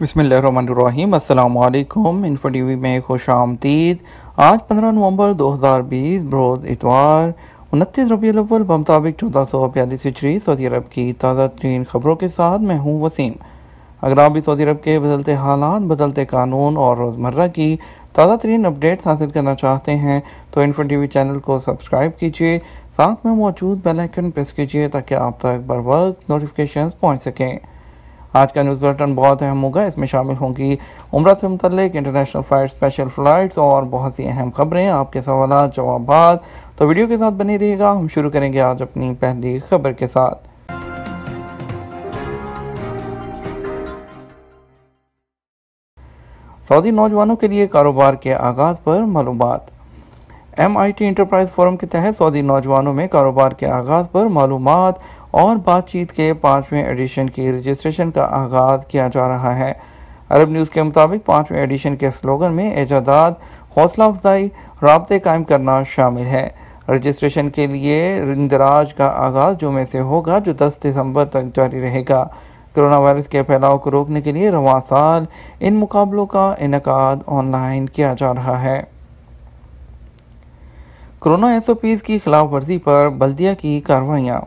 बसमीम info T we में खुश आमदीद आज पंद्रह नवंबर दो हज़ार बीस बरोज़ इतवार उनतीस रबील बमताबिक चौदह सौ बयालीस हिजरी सऊदी अरब की ताज़ा तरीन खबरों के साथ मैं हूँ वसीम अगर आप भी सऊदी अरब के बदलते हालात बदलते कानून और रोज़मर्रा की ताज़ा तरीन अपडेट्स हासिल करना चाहते हैं तो इन्फो टी वी चैनल को सब्सक्राइब कीजिए साथ में मौजूद बेल आइकन प्रेस कीजिए ताकि आप तक बर वक्त नोटिफिकेशन पहुँच सकें आज का न्यूज़ बुलेटिन बहुत अहम होगा इसमें शामिल होंगी उम्र से मुतलिक इंटरनेशनल फ़्लाइट स्पेशल फ़्लाइट्स और बहुत सी अहम खबरें आपके सवाल जवाब तो वीडियो के साथ बने रहिएगा हम शुरू करेंगे आज अपनी पहली खबर के साथ सऊदी नौजवानों के लिए कारोबार के आगाज़ पर मालूम M I T enterprise forum के तहत सऊदी नौजवानों में कारोबार के आगाज़ पर मालूम और बातचीत के पाँचवें एडिशन की रजिस्ट्रेशन का आगाज़ किया जा रहा है अरब न्यूज़ के मुताबिक पाँचवें एडिशन के स्लोगन में एजादाद हौसला अफजाई रबते कायम करना शामिल है रजिस्ट्रेशन के लिए इंदराज का आगाज़ जुमे से होगा जो 10 दिसंबर तक जारी रहेगा कोरोना वायरस के फैलाव को रोकने के लिए रवा साल इन मुकाबलों का इनका ऑनलाइन किया जा रहा है कोरोना एसओपीज की खिलाफ वर्जी पर बल्दिया की कार्रवाइयाँ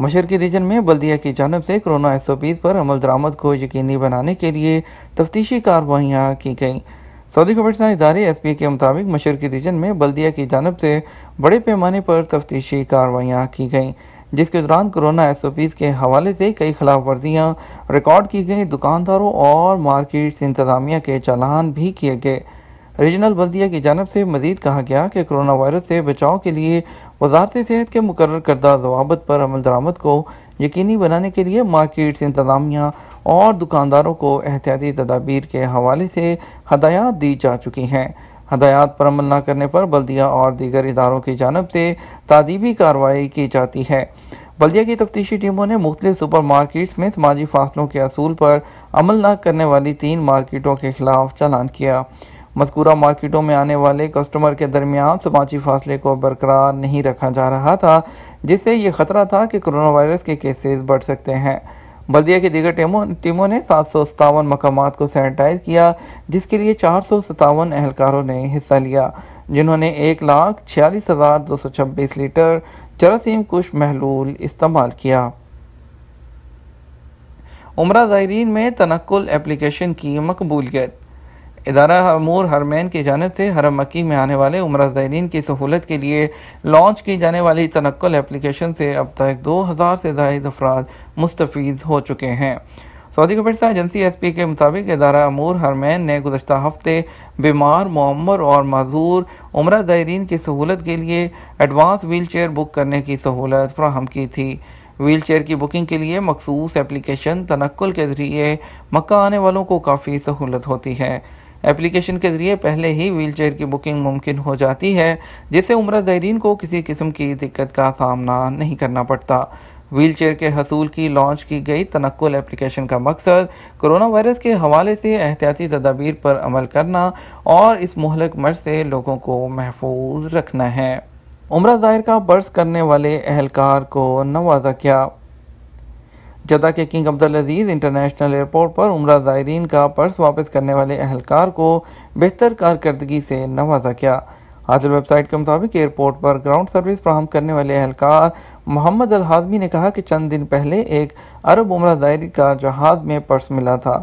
मशरकी रीजन में बल्दिया की जानब से कोरोना एसओपीज पर अमल दरामद को यकीनी बनाने के लिए तफ्तीशी कार्रवाइयाँ की गईं सऊदी कब्रिस्तान इदारे एस पी के मुताबिक मशरकी रीजन में बल्दिया की जानब से बड़े पैमाने पर तफ्तीशी कार्रवाइयाँ की गईं जिसके दौरान कोरोना एस ओ पीज़ के हवाले से कई खिलाफ वर्जियाँ रिकॉर्ड की गई दुकानदारों और मार्केट्स इंतजामिया के चालान भी किए गए रीजनल बल्दिया की जानब से मजीद कहा गया कि कोरोना वायरस से बचाव के लिए वजारत सेहत के मुकर करदा जवाबत पर अमल दरामद को यकीनी बनाने के लिए मार्केट इंतजामिया और दुकानदारों को एहतियाती तदाबीर के हवाले से हदायत दी जा चुकी हैं हदायत पर अमल न करने पर बल्दिया और दीगर इदारों की जानब से तदीबी कार्रवाई की जाती है बल्दिया की तफ्तीशी टीमों ने मुख्त सुपर मार्केट्स में समाजी फासलों के असूल पर अमल न करने वाली तीन मार्केटों के खिलाफ चालान किया मस्कूरा मार्केटों में आने वाले कस्टमर के दरमियान समाजी फासले को बरकरार नहीं रखा जा रहा था जिससे ये खतरा था कि कोरोना वायरस के केसेस बढ़ सकते हैं बल्दिया की दीगर टीमों टीमों ने सात सौ सतावन मकाम को सैनिटाइज किया जिसके लिए चार सौ सतावन एहलकारों ने हिस्सा लिया जिन्होंने एक लाख छियालीस हज़ार दो सौ छब्बीस लीटर जरासीम कुश महलूल इस्तेमाल किया उम्र ज़ायरीन में तनक्ल एप्लीकेशन की मकबूलियत इदारा अमूर हरमैन की जानब से हरम मक्की में आने वाले उम्र ज़ैरीन की सहूलत के लिए लॉन्च की जाने वाली तनक्ल एप्लीकेशन से अब तक दो हज़ार से जायद अफराद मुस्तफ़ हो चुके हैं सऊदी खबरसा एजेंसी एस पी के मुताबिक इदारा अमूर हरमैन ने गुजशत हफ्ते बीमार मम्मर और मजदूर उम्र ज़ायरीन की सहूलत के लिए एडवांस व्हील चेयर बुक करने की सहूलत फ्राहम की थी व्हील चेयर की बुकिंग के लिए मखसूस एप्लीकेशन तनकुल के ज़रिए मक्का आने वालों को काफ़ी सहूलत होती है एप्लीकेशन के ज़रिए पहले ही व्हीलचेयर की बुकिंग मुमकिन हो जाती है जिससे उम्र ज़रीन को किसी किस्म की दिक्कत का सामना नहीं करना पड़ता व्हीलचेयर के हसूल की लॉन्च की गई तनकुल एप्लीकेशन का मकसद कोरोना वायरस के हवाले से एहतियाती तदाबीर पर अमल करना और इस महलक मर्ज से लोगों को महफूज रखना है उम्र ज़ाहिर का बर्स करने वाले अहलकार को नवाजा क्या जदा के King Abdul Aziz international airport पर उम्र ज़ायरीन का पर्स वापस करने वाले अहलकार को बेहतर कारकर्दगी से नवाजा गया हाजिर वेबसाइट के मुताबिक एयरपोर्ट पर ग्राउंड सर्विस फ्राहम करने वाले अहलकार मोहम्मद अल हाजमी ने कहा कि चंद दिन पहले एक अरब उम्र दायरी का जहाज़ में पर्स मिला था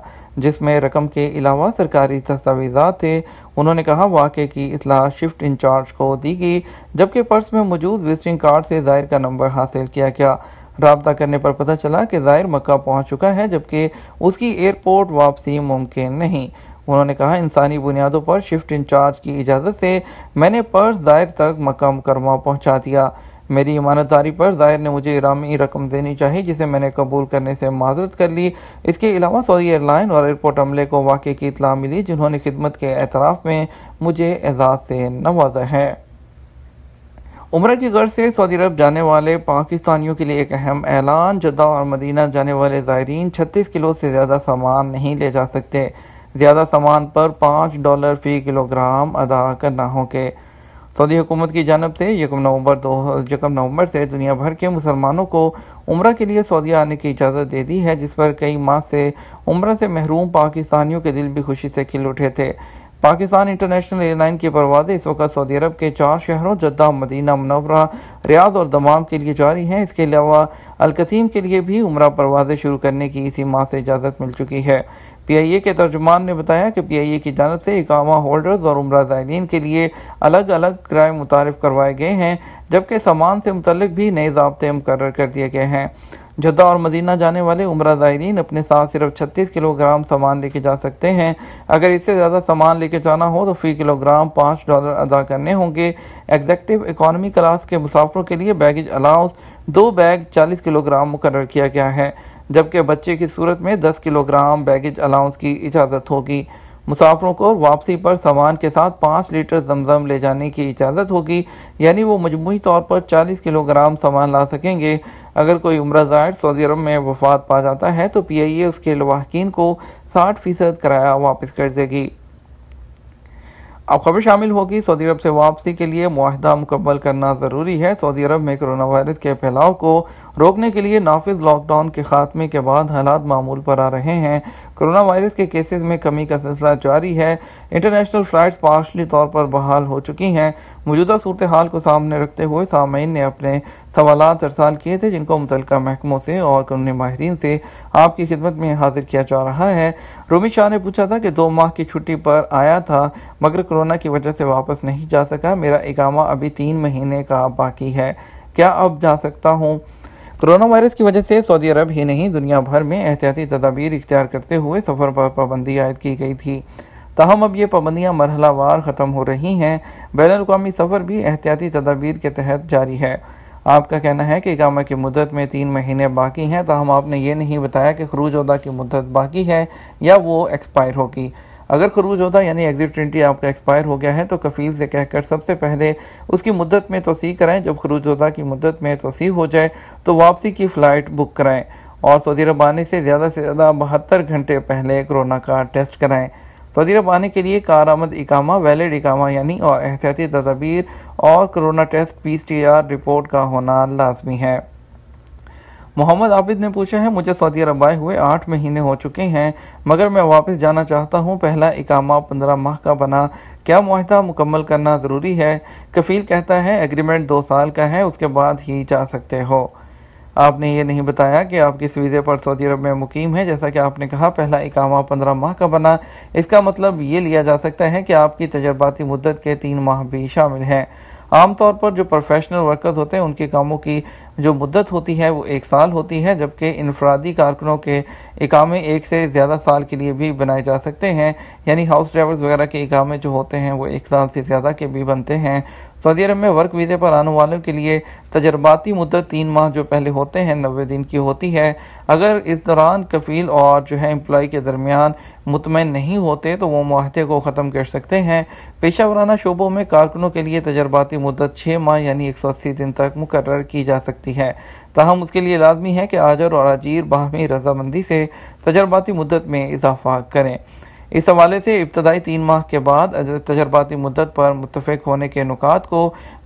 जिसमें रकम के अलावा सरकारी दस्तावेजा थे उन्होंने कहा वाक़े की इतला शिफ्ट इंचार्ज को दी गई जबकि पर्स में मौजूद विजिटिंग कार्ड से जायर का नंबर हासिल किया गया रबता करने पर पता चला कि ज़ाहिर मक्का पहुंच चुका है जबकि उसकी एयरपोर्ट वापसी मुमकिन नहीं उन्होंने कहा इंसानी बुनियादों पर शिफ्ट इंचार्ज की इजाज़त से मैंने पर्स ज़ाहिर तक मक्का मुकरमा पहुँचा दिया मेरी ईमानदारी पर ज़ाहिर ने मुझे इरामी रकम देनी चाहिए जिसे मैंने कबूल करने से माजरत कर ली इसके अलावा सऊदी एयरलाइन और एयरपोर्ट अमले को वाक़े की इतला मिली जिन्होंने खिदमत के एतराफ़ में मुझे एजाज़ से नवाजा है उम्र की गर्ज से सऊदी अरब जाने वाले पाकिस्तानियों के लिए एक अहम ऐलान जदा और मदीना जाने वाले ज़ायरीन छत्तीस किलो से ज़्यादा सामान नहीं ले जा सकते ज़्यादा सामान पर पाँच डॉलर फ़ी किलोग्राम अदा करना होंगे सऊदी हुकूमत की जानब से यकम नवंबर दो यकम नवंबर से दुनिया भर के मुसलमानों को उम्र के लिए सऊदी आने की इजाज़त दे दी है जिस पर कई माह से उम्र से महरूम पाकिस्तानियों के दिल भी खुशी से खिल उठे थे पाकिस्तान इंटरनेशनल एयरलाइन के परवाज़ें इस वक्त सऊदी अरब के चार शहरों जद्दा मदीना मनवरा रियाज और दमाम के लिए जारी हैं इसके अलावा अलकसीम के लिए भी उम्र परवाज़ें शुरू करने की इसी माह से इजाज़त मिल चुकी है पी आई ए के तर्जुमान ने बताया कि पी आई ए की जानब से इकामा होल्डर्स और उम्र ज़ायरीन के लिए अलग अलग किराए मुतारफ़ करवाए गए हैं जबकि सामान से मुतलक भी नए जबते मुकर कर दिए गए हैं जद्दा और मदीना जाने वाले उम्र ज़ायरीन अपने साथ सिर्फ छत्तीस किलोग्राम सामान लेके जा सकते हैं अगर इससे ज़्यादा सामान लेके जाना हो तो फ़ी किलोग्राम पाँच डॉलर अदा करने होंगे एग्जेक्टिव इकॉनमी क्लास के मुसाफरों के लिए बैगेज अलाउंस दो बैग चालीस किलोग्राम मुकर किया गया है जबकि बच्चे की सूरत में दस किलोग्राम बैगेज अलाउंस की इजाज़त होगी मुसाफरों को वापसी पर सामान के साथ पाँच लीटर जमजम ले जाने की इजाज़त होगी यानी वो मजमू तौर पर चालीस किलोग्राम सामान ला सकेंगे अगर कोई उम्र ज़ायर सऊदी अरब में वफात पा जाता है तो पी आई ए उसके लवाकिन को साठ फ़ीसद किराया वापस कर देगी अब खबर शामिल होगी सऊदी अरब से वापसी के लिए माहदा मुकम्मल करना ज़रूरी है सऊदी अरब में कोरोना वायरस के फैलाव को रोकने के लिए नाफिज लॉकडाउन के खात्मे के बाद हालात मामूल पर आ रहे हैं कोरोना वायरस के केसेस में कमी का सिलसिला जारी है इंटरनेशनल फ़्लाइट्स पार्शली तौर पर बहाल हो चुकी हैं मौजूदा सूरत हाल को सामने रखते हुए सामीन ने अपने सवाल अरसाल किए थे जिनको मुतल महकमों से और कानूनी माहरीन से आपकी खिदमत में हाजिर किया जा रहा है रोमी शाह ने पूछा था कि दो माह की छुट्टी पर आया था मगर कोरोना की वजह से वापस नहीं जा सका मेरा इकामा अभी तीन महीने का बाकी है क्या अब जा सकता हूँ कोरोना वायरस की वजह से सऊदी अरब ही नहीं दुनिया भर में एहतियाती तदाबीर इख्तियार करते हुए सफ़र पर पाबंदी आयद की गई थी तहम अब ये पाबंदियाँ मरहलावार ख़त्म हो रही हैं बैन अवी सफ़र भी एहतियाती तदाबीर के तहत जारी है आपका कहना है कि इकामा की मदत में तीन महीने बाकी हैं तहम आपने ये नहीं बताया कि खरूज उदा की मुद्दत बाकी है या वो एक्सपायर होगी अगर खरूज होता यानी एग्जिट ट्रेंटी आपका एक्सपायर हो गया है तो कफ़ील से कहकर सबसे पहले उसकी मुद्दत में तोसी कराएं जब खरूज होता की मुद्दत में तोसी हो जाए तो वापसी की फ़्लाइट बुक कराएँ और सऊदी अरब आने से ज़्यादा से ज़्यादा बहत्तर घंटे पहले कोरोना का टेस्ट कराएँ सऊदी अरब आने के लिए आमद इकामा वैलिड इकामा यानी और एहतियाती तदाबीर और corona test P T R report का होना लाजमी है मोहम्मद आबिद ने पूछा है मुझे सऊदी अरब आए हुए आठ महीने हो चुके हैं मगर मैं वापस जाना चाहता हूँ पहला इकामा पंद्रह माह का बना क्या माहदा मुकम्मल करना ज़रूरी है कफ़ील कहता है एग्रीमेंट दो साल का है उसके बाद ही जा सकते हो आपने ये नहीं बताया कि आप किस वीज़े पर सऊदी अरब में मुकीम है जैसा कि आपने कहा पहला इकामा पंद्रह माह का बना इसका मतलब ये लिया जा सकता है कि आपकी तजर्बाती मुद्दत के तीन माह भी शामिल हैं आमतौर पर जो प्रोफेशनल वर्कर्स होते हैं उनके कामों की जो मुद्दत होती है वो एक साल होती है जबकि इनफरादी कारकुनों के इकामे एक से ज़्यादा साल के लिए भी बनाए जा सकते हैं यानी हाउस ड्राइवर्स वगैरह के इकामे जो होते हैं वो एक साल से ज़्यादा के भी बनते हैं सऊदी अरब में वर्क वीज़े पर आने वालों के लिए तजर्बाती मुद्दत तीन माह जो पहले होते हैं नबे दिन की होती है अगर इस दौरान कफ़ील और जो है एम्प्लॉय के दरमियान मुतमिन नहीं होते तो वो माहदे को ख़त्म कर सकते हैं पेशा वराना शोबों में कारकुनों के लिए तजर्बाती मुद्दत छः माह यानी एक सौ अस्सी दिन तक मुकर की जा सकती सकती है तहम उसके लिए लाजमी है कि आजर और आजीर बाहमी रजामंदी से तजर्बाती मदत में इजाफा करें इस हवाले से इब्तदाई तीन माह के बाद तजर्बाती मदत पर मुतफ़ होने के नुकात को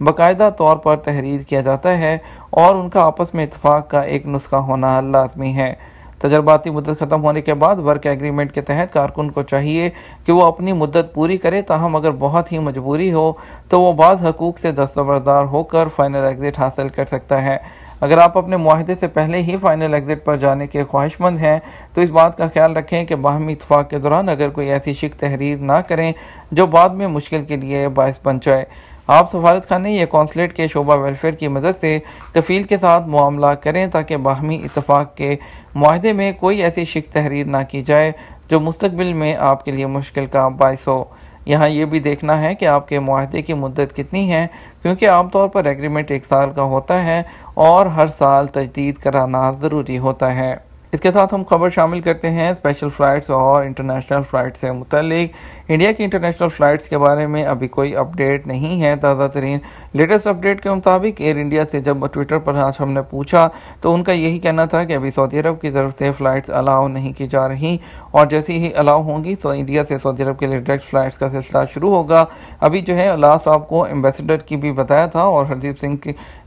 बाकायदा तौर पर तहरीर किया जाता है और उनका आपस में इतफाक़ का एक नुस्खा होना लाजमी है तजर्बाती मदत ख़त्म होने के बाद वर्क एग्रीमेंट के तहत कारकुन को चाहिए कि वह अपनी मदत पूरी करे ताहम अगर बहुत ही मजबूरी हो तो वह बाज़ हकूक़ से दस्तबरदार होकर फ़ाइनल एग्ज़िट हासिल कर सकता है अगर आप अपने माहे से पहले ही फाइनल एग्जिट पर जाने के ख्वाहिशमंद हैं तो इस बात का ख्याल रखें कि बाहमी इतफाक़ के दौरान अगर कोई ऐसी शिक तहरीर ना करें जो बाद में मुश्किल के लिए बायस बन जाए आप सफारत खाने या कौंसलेट के शोबा वेलफेयर की मदद से कफ़ील के साथ मामला करें ताकि बाहमी इतफाक़ के माहे में कोई ऐसी शिक तहरीर ना की जाए जो मुस्तबिल में आपके लिए मुश्किल का बायस हो यहाँ ये भी देखना है कि आपके माहे की मदद कितनी है क्योंकि आमतौर पर एग्रीमेंट एक साल का होता है और हर साल तजदीद कराना ज़रूरी होता है इसके साथ हम खबर शामिल करते हैं स्पेशल फ़्लाइट्स और इंटरनेशनल फ़्लाइट से मुतलिक इंडिया की इंटरनेशनल फ़्लाइट्स के बारे में अभी कोई अपडेट नहीं है ताज़ा तरीन लेटेस्ट अपडेट के मुताबिक एयर इंडिया से जब ट्विटर पर आज हमने पूछा तो उनका यही कहना था कि अभी सऊदी अरब की तरफ से फ़्लाइट्स अलाउ नहीं की जा रही और जैसी ही अलाउ होंगी तो इंडिया से सऊदी अरब के लिए डायरेक्ट फ़्लाइट्स का सिलसिला शुरू होगा अभी जो है लास्ट आपको एम्बेसडर की भी बताया था और हरदीप सिंह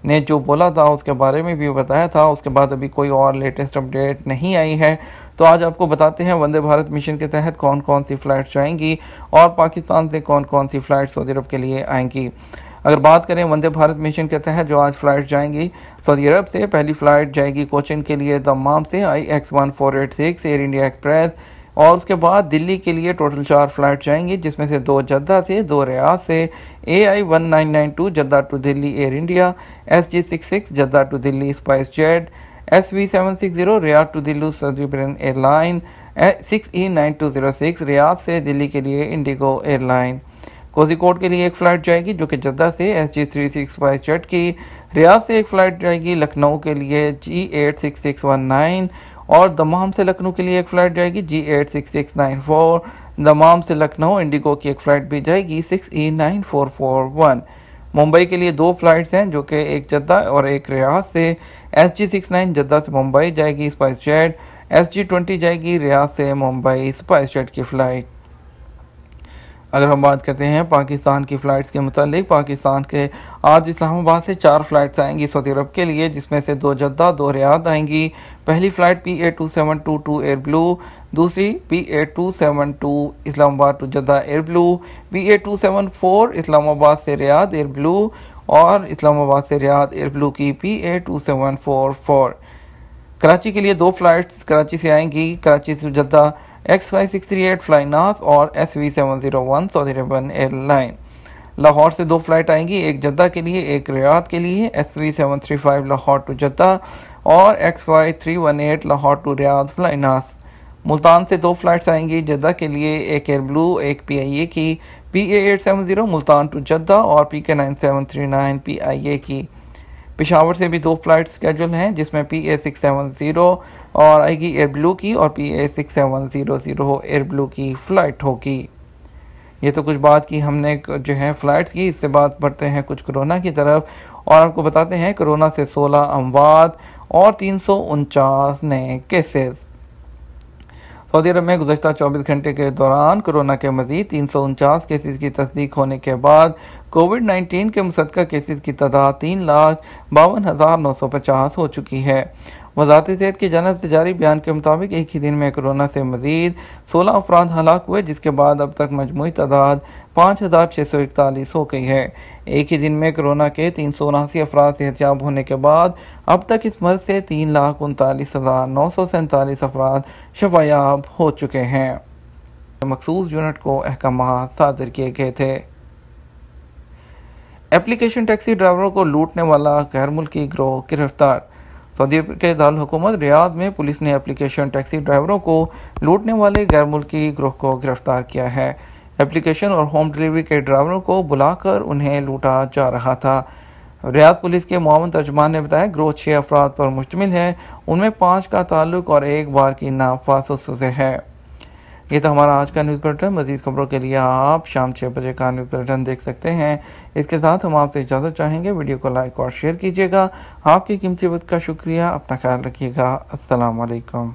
ने जो बोला था उसके बारे में भी बताया था उसके बाद अभी कोई और लेटेस्ट अपडेट नहीं आई है तो आज आपको बताते हैं वंदे भारत मिशन के तहत कौन कौन सी फ़्लाइट्स जाएंगी और पाकिस्तान से कौन कौन सी फ़्लाइट सऊदी अरब के लिए आएंगी अगर बात करें वंदे भारत मिशन के तहत जो आज फ़्लाइट जाएंगी सऊदी अरब से पहली फ़्लाइट जाएगी कोचिन के लिए दमाम से I X one four eight six air India express और उसके बाद दिल्ली के लिए टोटल चार फ्लाइट जाएंगी जिसमें से दो जद्दा से दो रियाज से A I one nine nine two Jeddah to Delhi air India S G six six Jeddah to Delhi spice jet S V seven six zero Riyadh to Delhi सदीपरन airline six E nine two zero six Riyadh से दिल्ली के लिए Indigo airline Kozhikode के लिए एक flight जाएगी जो कि जद्दा से S G three six five jet की रियाज से एक फ़्लाइट जाएगी लखनऊ के लिए G eight six six one nine और दमाम से लखनऊ के लिए एक फ़्लाइट जाएगी G eight six six nine four Dammam से लखनऊ इंडिगो की एक फ़्लाइट भी जाएगी six E nine four four one Mumbai के लिए दो फ़्लाइट्स हैं जो कि एक जद्दा और एक रियाज से S G six nine Jeddah से मुंबई जाएगी spice jet S G twenty जाएगी रियाज से मुंबई स्पाइस जेट की फ़्लाइट अगर हम बात करते हैं पाकिस्तान की फ़्लाइट्स के मतलब पाकिस्तान के आज इस्लामाबाद से चार फ़्लाइट्स आएंगी सऊदी अरब के लिए जिसमें से दो जद्दा दो रियाद आएंगी पहली flight P A two seven two two air blue दूसरी P A two seven two Islamabad to Jeddah air blue P A two seven four Islamabad से रियाद एयर ब्लू और इस्लामाबाद से रियाद एयर ब्लू की P A two seven four four Karachi के लिए दो flights Karachi से आएंगी कराची से Jeddah X Y six three fly nas और S V seven zero one Saudi Arabian airline Lahore से दो फ्लाइट आएंगी एक जद्दा के लिए एक रियाद के लिए S V seven three five Lahore to Jeddah और X Y three one eight Lahore to Riyadh flynas Multan से दो फ्लाइट्स आएंगी जद्दा के लिए एक एयर ब्लू एक पी आई ए की P A eight seven zero Multan to Jeddah और P K nine seven three nine P I A की पिशावर से भी दो फ्लाइट स्केजल हैं जिसमें P A six seven zero और आएगी एयर ब्लू की और P A six seven zero zero हो एयर ब्लू की फ़्लाइट होगी ये तो कुछ बात की हमने जो है फ़्लाइट्स की इससे बात बढ़ते हैं कुछ कोरोना की तरफ और आपको बताते हैं कोरोना से 16 अमवात और तीन नए केसेस सऊदी अरब में गुजशत 24 घंटे के दौरान कोरोना के मजीद तीन सौ उनचास केसेज की तस्दीक होने के बाद कोविड 19 के मुसदा केसेज की तादाद तीन लाख बावन हज़ार नौ सौ पचास हो चुकी है वजारत सेहत की जानब से जारी बयान के मुताबिक एक ही दिन में कोरोना से मजीद सोलह अफराद हलाक हुए जिसके बाद अब तक मजमू तादाद पाँच हज़ार छः सौ इकतालीस हो गई है एक ही दिन में कोरोना के तीन सौ उनासी अफराद सेहतयाब होने के बाद अब तक इस मर्ज से तीन लाख उनतालीस हज़ार नौ सौ सैंतालीस अफराद शफायाब हो चुके हैं मखसूस यूनिट को अहकाम सादर किए गए थे एप्लीकेशन टैक्सी ड्राइवरों को लूटने वाला गैर मुल्की ग्रोह गिरफ्तार सऊदी के दारकूमत रियाद में पुलिस ने एप्लीकेशन टैक्सी ड्राइवरों को लूटने वाले गैर मुल्की ग्रोह को गिरफ्तार किया है एप्लीकेशन और होम डिलीवरी के ड्राइवरों को बुलाकर उन्हें लूटा जा रहा था रियाद पुलिस के मामन तर्जमान ने बताया ग्रोह छः अफराद पर मुश्तमिल है उनमें पाँच का ताल्लुक और एक बार की नाफासुस से है ये तो हमारा आज का न्यूज़ बुलेटिन मजीद खबरों के लिए आप शाम छः बजे का न्यूज़ बुलेटिन देख सकते हैं इसके साथ हम आपसे इजाज़त चाहेंगे वीडियो को लाइक और शेयर कीजिएगा आपकी कीमती वक्त का शुक्रिया अपना ख्याल रखिएगा असलकम